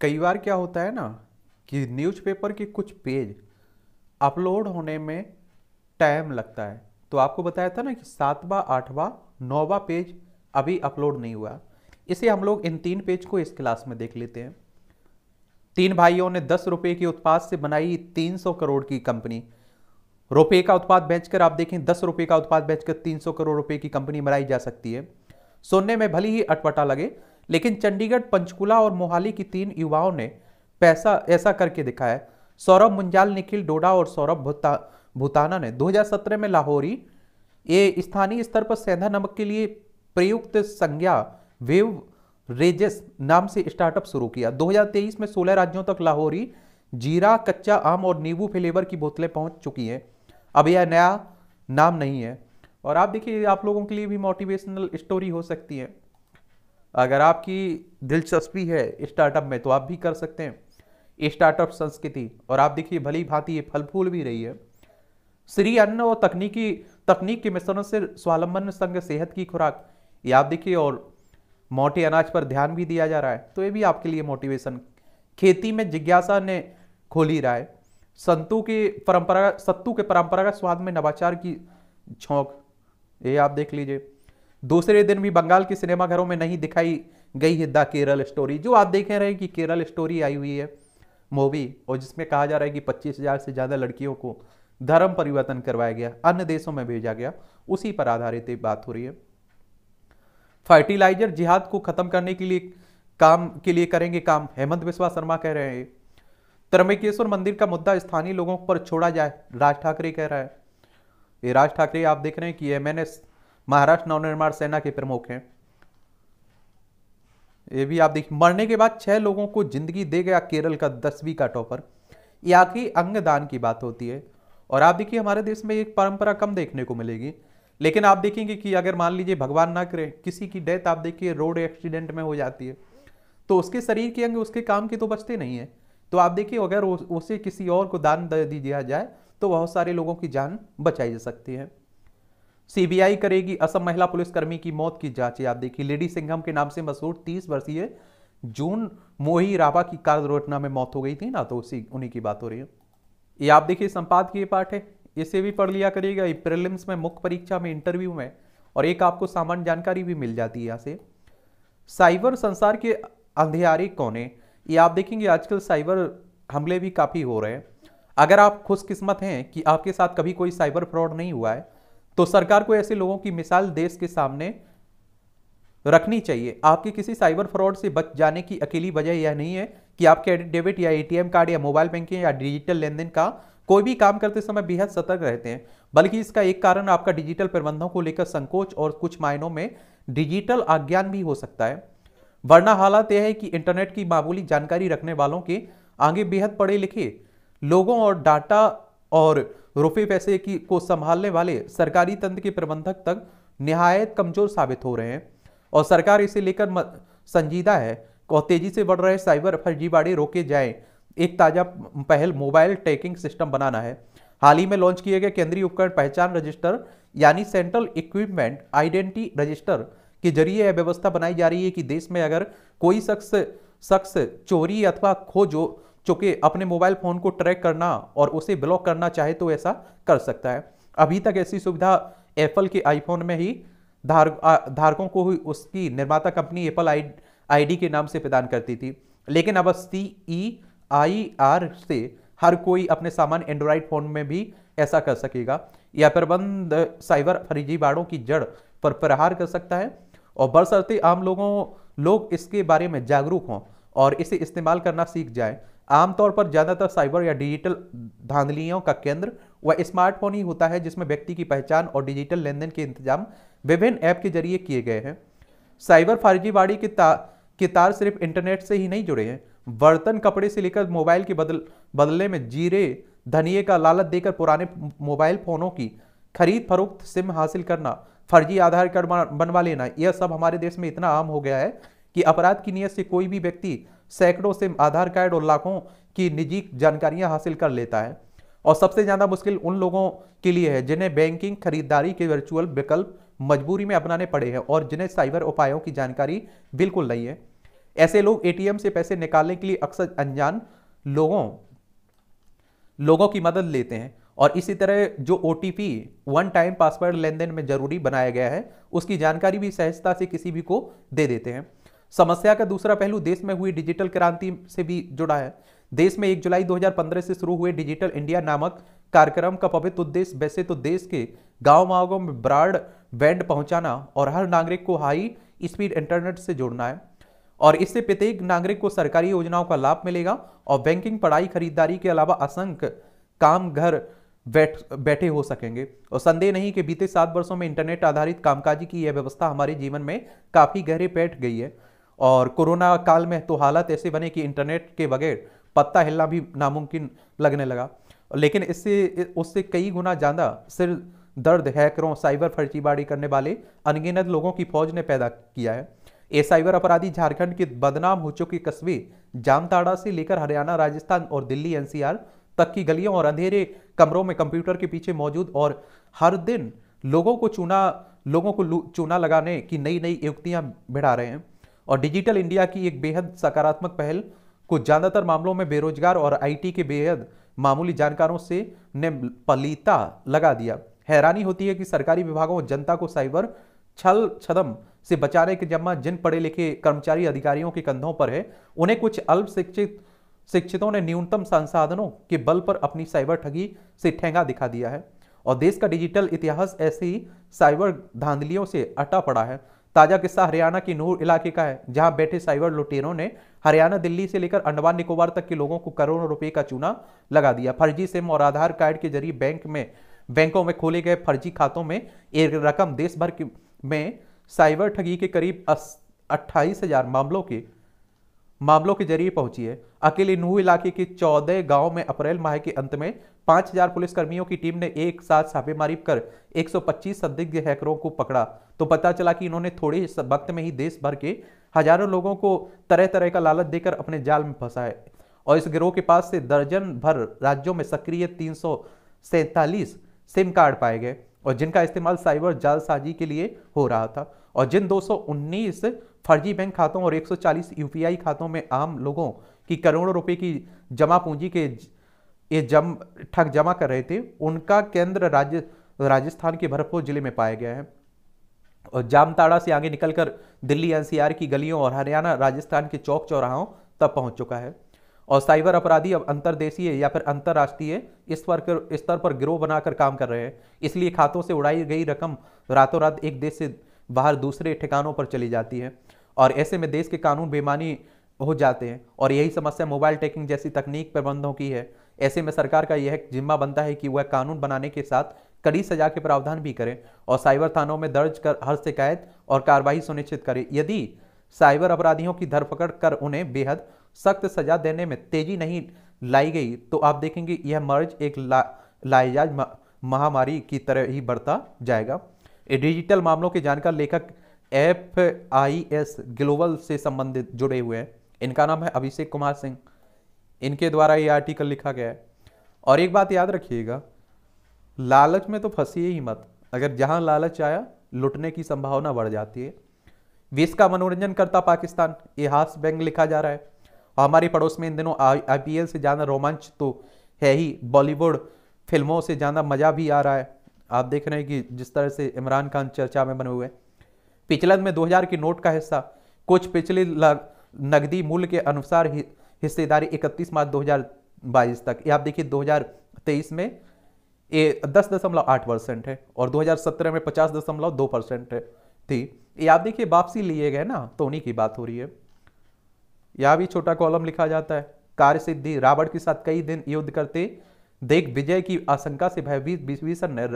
कई बार क्या होता है ना कि न्यूज़पेपर के कुछ पेज अपलोड होने में टाइम लगता है तो आपको बताया था ना कि सातवा आठवा नौवा पेज अभी अपलोड नहीं हुआ इसे हम लोग इन तीन पेज को इस क्लास में देख लेते हैं तीन भाइयों ने दस रुपये के उत्पाद से बनाई तीन सौ करोड़ की कंपनी रुपये का उत्पाद बेचकर आप देखें दस रुपये का उत्पाद बेचकर तीन सौ करोड़ रुपये की कंपनी बनाई जा सकती है सोने में भली ही अटपटा लगे लेकिन चंडीगढ़ पंचकुला और मोहाली की तीन युवाओं ने पैसा ऐसा करके दिखाया सौरभ मुंजाल निखिल डोडा और सौरभ भूता भूताना ने 2017 में लाहौरी ये स्थानीय स्तर पर सेंधा नमक के लिए प्रयुक्त संज्ञा वेव रेजेस नाम से स्टार्टअप शुरू किया 2023 में 16 राज्यों तक लाहौरी जीरा कच्चा आम और नींबू फ्लेवर की बोतलें पहुंच चुकी हैं अब यह नया नाम नहीं है और आप देखिए आप लोगों के लिए भी मोटिवेशनल स्टोरी हो सकती है अगर आपकी दिलचस्पी है स्टार्टअप में तो आप भी कर सकते हैं स्टार्टअप संस्कृति और आप देखिए भली भांति ये फल फूल भी रही है श्री अन्न और तकनीकी तकनीक के मिश्रण से स्वालंबन संघ सेहत की खुराक ये आप देखिए और मोटे अनाज पर ध्यान भी दिया जा रहा है तो ये भी आपके लिए मोटिवेशन खेती में जिज्ञासा ने खोली राय संतु के परंपरागत सत्तू के परंपरागत स्वाद में नवाचार की झोंक ये आप देख लीजिए दूसरे दिन भी बंगाल के सिनेमाघरों में नहीं दिखाई गई है द केरल स्टोरी जो आप देख रहे हैं कि केरल स्टोरी आई हुई है मूवी और जिसमें कहा जा रहा है कि पच्चीस हजार से ज़्यादा लड़कियों को धर्म परिवर्तन करवाया गया अन्य देशों में भेजा गया उसी पर आधारित बात हो रही है फर्टिलाइजर जिहाद को खत्म करने के लिए काम के लिए करेंगे काम हेमंत बिश्वा शर्मा कह रहे हैं त्रमेकेश्वर मंदिर का मुद्दा स्थानीय लोगों पर छोड़ा जाए राज ठाकरे कह रहा है ये राज ठाकरे आप देख रहे हैं कि एम महाराष्ट्र नवनिर्माण सेना के प्रमुख हैं ये भी आप देखिए मरने के बाद छह लोगों को जिंदगी दे गया केरल का दसवीं का टॉपर या कि अंगदान की बात होती है और आप देखिए हमारे देश में एक परंपरा कम देखने को मिलेगी लेकिन आप देखेंगे कि अगर मान लीजिए भगवान ना करे किसी की डेथ आप देखिए रोड एक्सीडेंट में हो जाती है तो उसके शरीर के अंग उसके काम के तो बचते नहीं है तो आप देखिए अगर उसे किसी और को दान दे दिया जाए तो बहुत सारे लोगों की जान बचाई जा सकती है सीबीआई करेगी असम महिला पुलिसकर्मी की मौत की जांच आप देखिए लेडी सिंघम के नाम से मशहूर तीस वर्षीय जून मोही राबा की कार दुर्घटना में मौत हो गई थी ना तो उसी उन्हीं की बात हो रही है ये आप देखिए संपादकीय पाठ है इसे भी पढ़ लिया करिएगा प्रिलिम्स में मुख्य परीक्षा में इंटरव्यू में और एक आपको सामान्य जानकारी भी मिल जाती है यहाँ से साइबर संसार के अंधियारे कौन है ये आप देखेंगे आजकल साइबर हमले भी काफ़ी हो रहे हैं अगर आप खुशकिस्मत हैं कि आपके साथ कभी कोई साइबर फ्रॉड नहीं हुआ है तो सरकार को ऐसे लोगों की मिसाल देश के सामने रखनी चाहिए आपके किसी साइबर फ्रॉड से बच जाने की अकेली वजह यह नहीं है कि आपके डेबिट या एटीएम कार्ड या मोबाइल बैंकिंग या डिजिटल लेन देन का कोई भी काम करते समय बेहद सतर्क रहते हैं बल्कि इसका एक कारण आपका डिजिटल प्रबंधों को लेकर संकोच और कुछ मायनों में डिजिटल अज्ञान भी हो सकता है वरना हालात यह है कि इंटरनेट की मामूली जानकारी रखने वालों के आगे बेहद पढ़े लिखे लोगों और डाटा और रुपये पैसे की को संभालने वाले सरकारी तंत्र के प्रबंधक तक निहायत कमजोर साबित हो रहे हैं और सरकार इसे लेकर संजीदा है और तेजी से बढ़ रहे साइबर फर्जीवाड़े रोके जाएं एक ताज़ा पहल मोबाइल ट्रैकिंग सिस्टम बनाना है हाल ही में लॉन्च किए गए केंद्रीय उपकरण पहचान रजिस्टर यानी सेंट्रल इक्विपमेंट आइडेंटिटी रजिस्टर के जरिए यह व्यवस्था बनाई जा रही है कि देश में अगर कोई शख्स शख्स चोरी अथवा खोजो चूँकि अपने मोबाइल फ़ोन को ट्रैक करना और उसे ब्लॉक करना चाहे तो ऐसा कर सकता है अभी तक ऐसी सुविधा एप्पल के आईफोन में ही धार धारकों को ही उसकी निर्माता कंपनी एप्पल आई आईडी के नाम से प्रदान करती थी लेकिन अब सी ई आई आर से हर कोई अपने सामान एंड्रॉयड फ़ोन में भी ऐसा कर सकेगा यह प्रबंध साइबर फर्जीवाड़ों की जड़ पर प्रहार कर सकता है और बरसरते आम लोगों लोग इसके बारे में जागरूक हों और इसे इस्तेमाल करना सीख जाए आमतौर पर ज़्यादातर साइबर या डिजिटल धांधलियों का केंद्र वह स्मार्टफोन ही होता है जिसमें व्यक्ति की पहचान और डिजिटल लेन के इंतजाम विभिन्न ऐप के जरिए किए गए हैं साइबर फर्जीवाड़ी के ता के तार सिर्फ इंटरनेट से ही नहीं जुड़े हैं बर्तन कपड़े से लेकर मोबाइल के बदल बदले में जीरे धनिए का लालच देकर पुराने मोबाइल फ़ोनों की खरीद फरोख्त सिम हासिल करना फर्जी आधार कार्ड बनवा लेना यह सब हमारे देश में इतना आम हो गया है कि अपराध की नीयत से कोई भी व्यक्ति सैकड़ों से आधार कार्ड और लाखों की निजी जानकारियां हासिल कर लेता है और सबसे ज़्यादा मुश्किल उन लोगों के लिए है जिन्हें बैंकिंग खरीदारी के वर्चुअल विकल्प मजबूरी में अपनाने पड़े हैं और जिन्हें साइबर उपायों की जानकारी बिल्कुल नहीं है ऐसे लोग एटीएम से पैसे निकालने के लिए अक्सर अनजान लोगों लोगों की मदद लेते हैं और इसी तरह जो ओ वन टाइम पासवर्ड लेन देन में जरूरी बनाया गया है उसकी जानकारी भी सहजता से किसी भी को दे देते हैं समस्या का दूसरा पहलू देश में हुई डिजिटल क्रांति से भी जुड़ा है देश में एक जुलाई 2015 से शुरू हुए डिजिटल इंडिया नामक कार्यक्रम का पवित्र उद्देश्य वैसे तो देश के गांव माओं में ब्रॉड बैंड पहुंचाना और हर नागरिक को हाई स्पीड इंटरनेट से जोड़ना है और इससे प्रत्येक नागरिक को सरकारी योजनाओं का लाभ मिलेगा और बैंकिंग पढ़ाई खरीदारी के अलावा असंख्य काम घर बैठ बैठे हो सकेंगे और संदेह नहीं कि बीते सात वर्षों में इंटरनेट आधारित कामकाजी की यह व्यवस्था हमारे जीवन में काफी गहरे बैठ गई है और कोरोना काल में तो हालत ऐसी बनी कि इंटरनेट के बगैर पत्ता हिलना भी नामुमकिन लगने लगा लेकिन इससे उससे कई गुना ज़्यादा सिर दर्द हैकरों साइबर फर्जीबाड़ी करने वाले अनगिनत लोगों की फौज ने पैदा किया है ये साइबर अपराधी झारखंड के बदनाम हो चुके कस्बे जामताड़ा से लेकर हरियाणा राजस्थान और दिल्ली एनसीआर तक की गलियों और अंधेरे कमरों में कंप्यूटर के पीछे मौजूद और हर दिन लोगों को चूना लोगों को चूना लगाने की नई नई युक्तियां भिड़ा रहे हैं और डिजिटल इंडिया की एक बेहद सकारात्मक पहल को ज़्यादातर मामलों में बेरोजगार और आईटी के बेहद मामूली जानकारों से ने पलीता लगा दिया हैरानी होती है कि सरकारी विभागों और जनता को साइबर छल छदम से बचाने के जमा जिन पढ़े लिखे कर्मचारी अधिकारियों के कंधों पर है उन्हें कुछ अल्प शिक्षित शिक्षितों ने न्यूनतम संसाधनों के बल पर अपनी साइबर ठगी से ठेंगा दिखा दिया है और देश का डिजिटल इतिहास ऐसी साइबर धांधलियों से अटा पड़ा है ताजा किस्सा हरियाणा की नूर इलाके का है जहां बैठे साइबर लुटेरों ने हरियाणा दिल्ली से लेकर अंडमान निकोबार तक के लोगों को करोड़ों रुपए का चूना लगा दिया फर्जी सिम और आधार कार्ड के जरिए बैंक में बैंकों में खोले गए फर्जी खातों में एक रकम देश भर में साइबर ठगी के करीब अट्ठाईस हजार मामलों के मामलों के जरिए पहुंची है अकेले नूह इलाके के चौदह गांव में अप्रैल माह के अंत में 5000 पुलिसकर्मियों की टीम ने एक साथ छापेमारी कर 125 संदिग्ध हैकरों को पकड़ा तो पता चला कि इन्होंने थोड़े वक्त में ही देश भर के हजारों लोगों को तरह तरह का लालच देकर अपने जाल में फंसा है और इस गिरोह के पास से दर्जन भर राज्यों में सक्रिय तीन सिम कार्ड पाए गए और जिनका इस्तेमाल साइबर जालसाजी के लिए हो रहा था और जिन 219 फर्जी बैंक खातों और 140 यूपीआई खातों में आम लोगों की करोड़ों रुपए की जमा पूंजी के ये जम ठग जमा कर रहे थे उनका केंद्र राज्य राजस्थान के भरतपुर जिले में पाया गया है और जामताड़ा से आगे निकलकर दिल्ली एनसीआर की गलियों और हरियाणा राजस्थान के चौक चौराहों तक पहुंच चुका है और साइबर अपराधी अब अंतरदेशीय या फिर अंतर्राष्ट्रीय इस पर स्तर पर गिरोह बनाकर काम कर रहे हैं इसलिए खातों से उड़ाई गई रकम रातों रात एक देश से बाहर दूसरे ठिकानों पर चली जाती है और ऐसे में देश के कानून बेमानी हो जाते हैं और यही समस्या मोबाइल टेकिंग जैसी तकनीक प्रबंधों की है ऐसे में सरकार का यह जिम्मा बनता है कि वह कानून बनाने के साथ कड़ी सजा के प्रावधान भी करें और साइबर थानों में दर्ज कर हर शिकायत और कार्रवाई सुनिश्चित करें यदि साइबर अपराधियों की धरपकड़ कर उन्हें बेहद सख्त सजा देने में तेजी नहीं लाई गई तो आप देखेंगे यह मर्ज एक ला, लाइजाज महामारी की तरह ही बढ़ता जाएगा डिजिटल मामलों के जानकार लेखक एफ आई एस ग्लोबल से संबंधित जुड़े हुए हैं इनका नाम है अभिषेक कुमार सिंह इनके द्वारा ये आर्टिकल लिखा गया है और एक बात याद रखिएगा लालच में तो फंसिए ही मत अगर जहां लालच आया लुटने की संभावना बढ़ जाती है विश्व का मनोरंजन करता पाकिस्तान ये हाथ बैंक लिखा जा रहा है और हमारे पड़ोस में इन दिनों आई से ज़्यादा रोमांच तो है ही बॉलीवुड फिल्मों से ज़्यादा मज़ा भी आ रहा है आप देख रहे हैं कि जिस तरह से इमरान खान चर्चा में बने हुए हैं पिछलन में 2000 की नोट का हिस्सा कुछ पिछले नकदी मूल्य के अनुसार हिस्सेदारी 31 मार्च 2022 तक ये आप देखिए 2023 में ये दस दशमलव आठ परसेंट है और 2017 में पचास दशमलव दो परसेंट है थी ये आप देखिए वापसी लिए गए ना तो उन्हीं की बात हो रही है यह भी छोटा कॉलम लिखा जाता है कार्य सिद्धि रावण के साथ कई दिन युद्ध करते देख विजय की आशंका से भयभीत विभीषण ने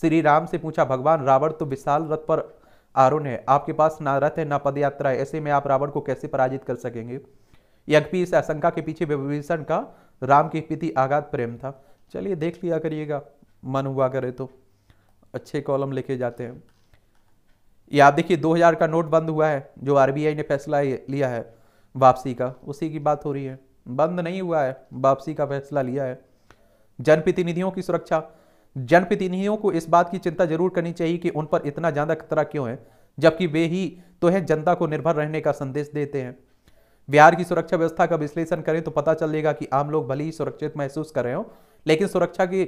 श्री राम से पूछा भगवान रावण तो विशाल रथ पर आरुण है आपके पास ना रथ है ना पद यात्रा है ऐसे में आप रावण को कैसे पराजित कर सकेंगे यद्यपि इस आशंका के पीछे विभीषण का राम के प्रति आघात प्रेम था चलिए देख लिया करिएगा मन हुआ करे तो अच्छे कॉलम लेके जाते हैं या आप देखिए 2000 का नोट बंद हुआ है जो आरबीआई ने फैसला लिया है वापसी का उसी की बात हो रही है बंद नहीं हुआ है वापसी का फैसला लिया है जनप्रतिनिधियों की सुरक्षा जनप्रतिनिधियों को इस बात की चिंता जरूर करनी चाहिए कि उन पर इतना ज़्यादा खतरा क्यों है जबकि वे ही तो है जनता को निर्भर रहने का संदेश देते हैं बिहार की सुरक्षा व्यवस्था का विश्लेषण करें तो पता चलेगा कि आम लोग भले ही सुरक्षित महसूस कर रहे हो लेकिन सुरक्षा की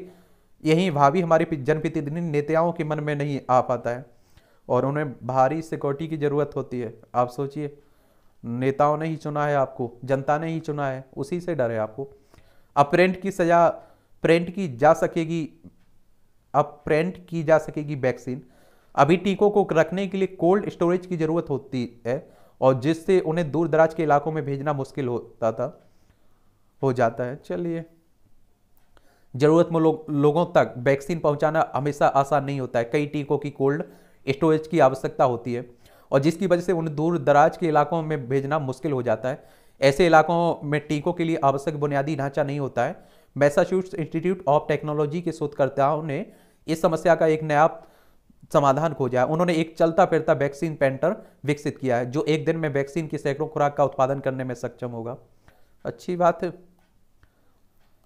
यही भावी हमारे जनप्रतिनिधि नेताओं के मन में नहीं आ पाता है और उन्हें भारी सिक्योरिटी की ज़रूरत होती है आप सोचिए नेताओं ने ही चुना है आपको जनता ने ही चुना है उसी से डर है आपको प्रिंट की सजा प्रिंट की जा सकेगी अब प्रेंट की जा सकेगी वैक्सीन अभी टीकों को रखने के लिए कोल्ड स्टोरेज की ज़रूरत होती है और जिससे उन्हें दूर दराज के इलाकों में भेजना मुश्किल होता था हो जाता है चलिए ज़रूरतमंद लो, लोगों तक वैक्सीन पहुंचाना हमेशा आसान नहीं होता है कई टीकों की कोल्ड स्टोरेज की आवश्यकता होती है और जिसकी वजह से उन्हें दूर दराज के इलाकों में भेजना मुश्किल हो जाता है ऐसे इलाकों में टीकों के लिए आवश्यक बुनियादी ढांचा नहीं होता है मैसाच्यूट्स इंस्टीट्यूट ऑफ टेक्नोलॉजी के शोधकर्ताओं ने इस समस्या का एक नया समाधान खोजा है उन्होंने एक चलता फिरता वैक्सीन पेंटर विकसित किया है जो एक दिन में वैक्सीन की सैकड़ों खुराक का उत्पादन करने में सक्षम होगा अच्छी बात है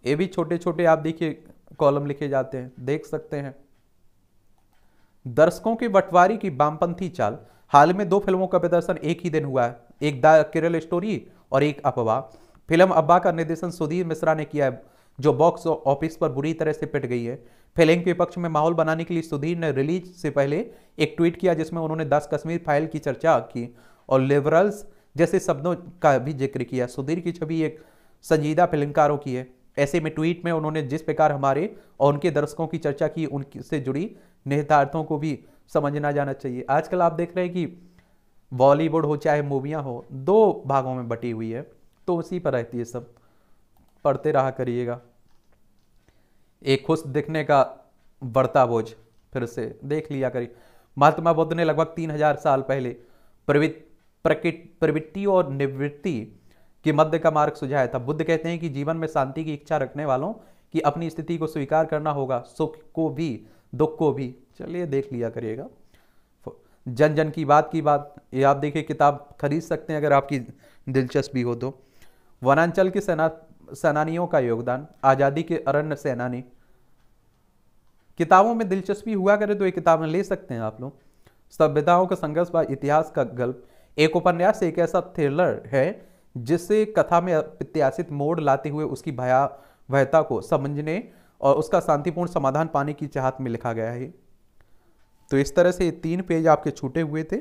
ये भी छोटे छोटे आप देखिए कॉलम लिखे जाते हैं देख सकते हैं दर्शकों की बंटवारी की वामपंथी चाल हाल में दो फिल्मों का प्रदर्शन एक ही दिन हुआ है एक द केरल स्टोरी और एक अफवाह फिल्म अब्बा का निर्देशन सुधीर मिश्रा ने किया है जो बॉक्स ऑफिस पर बुरी तरह से पिट गई है फेलिंग के पक्ष में माहौल बनाने के लिए सुधीर ने रिलीज से पहले एक ट्वीट किया जिसमें उन्होंने दस कश्मीर फाइल की चर्चा की और लिबरल्स जैसे शब्दों का भी जिक्र किया सुधीर की छवि एक संजीदा फिल्मकारों की है ऐसे में ट्वीट में उन्होंने जिस प्रकार हमारे और उनके दर्शकों की चर्चा की उनसे जुड़ी निहितार्थों को भी समझना जाना चाहिए आजकल आप देख रहे हैं कि बॉलीवुड हो चाहे मूवियाँ हो दो भागों में बटी हुई है तो उसी पर रहती है सब पढ़ते रहा करिएगा एक खुश दिखने का बढ़ता बोझ फिर से देख लिया करिए महात्मा बुद्ध ने लगभग तीन हजार साल पहले प्रवृत्ति और निवृत्ति के मध्य का मार्ग सुझाया था बुद्ध कहते हैं कि जीवन में शांति की इच्छा रखने वालों की अपनी स्थिति को स्वीकार करना होगा सुख को भी दुख को भी चलिए देख लिया करिएगा जन जन की बात की बात ये आप देखिए किताब खरीद सकते हैं अगर आपकी दिलचस्पी हो तो वनांचल के सेना सेनानियों का योगदान आज़ादी के अरण्य सेनानी किताबों में दिलचस्पी हुआ करे तो ये किताबें ले सकते हैं आप लोग सभ्यताओं का संघर्ष व इतिहास का गल्प एक उपन्यास एक ऐसा थ्रिलर है जिससे कथा में प्रत्याशित मोड़ लाते हुए उसकी भयावहता को समझने और उसका शांतिपूर्ण समाधान पाने की चाहत में लिखा गया है तो इस तरह से ये तीन पेज आपके छूटे हुए थे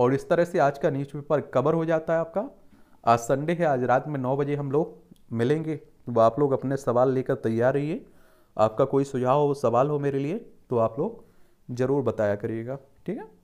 और इस तरह से आज का न्यूज़पेपर कवर हो जाता है आपका आज संडे है आज रात में नौ बजे हम लोग मिलेंगे तो आप लोग अपने सवाल लेकर तैयार रहिए आपका कोई सुझाव हो सवाल हो मेरे लिए तो आप लोग ज़रूर बताया करिएगा ठीक है